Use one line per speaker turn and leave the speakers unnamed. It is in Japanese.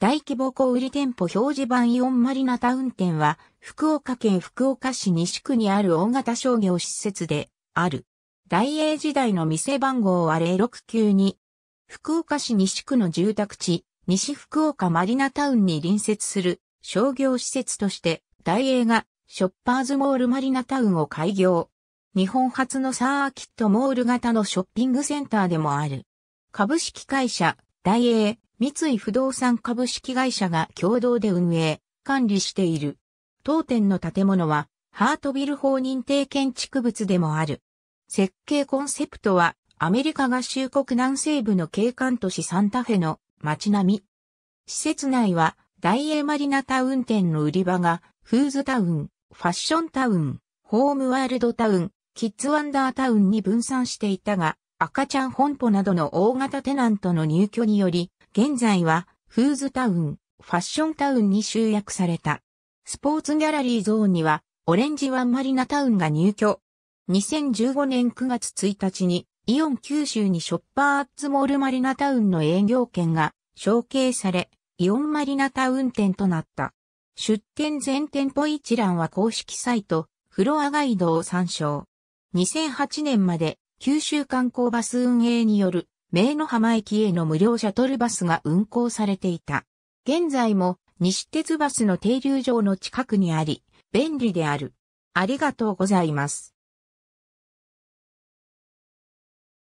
大規模小売店舗表示板イオンマリナタウン店は、福岡県福
岡市西区にある大型商業施設である。大英時代の店番号は0692。福岡市西区の住宅地、西福岡マリナタウンに隣接する商業施設として、大英がショッパーズモールマリナタウンを開業。日本初のサーキットモール型のショッピングセンターでもある。株式会社大英、三井不動産株式会社が共同で運営、管理している。当店の建物は、ハートビル法認定建築物でもある。設計コンセプトは、アメリカ合衆国南西部の景観都市サンタフェの街並み。施設内は、大英マリナタウン店の売り場が、フーズタウン、ファッションタウン、ホームワールドタウン、キッズワンダータウンに分散していたが、赤ちゃん本舗などの大型テナントの入居により、現在はフーズタウン、ファッションタウンに集約された。スポーツギャラリーゾーンにはオレンジワンマリナタウンが入居。2015年9月1日にイオン九州にショッパーアッツモールマリナタウンの営業権が承継され、イオンマリナタウン店となった。出店全店舗一覧は公式サイト、フロアガイドを参照。2008年まで九州観光バス運営による、名の浜駅への無料シャトルバスが運行されていた。現在も、西鉄バスの停留場の近くにあり、便利であ
る。ありがとうございます。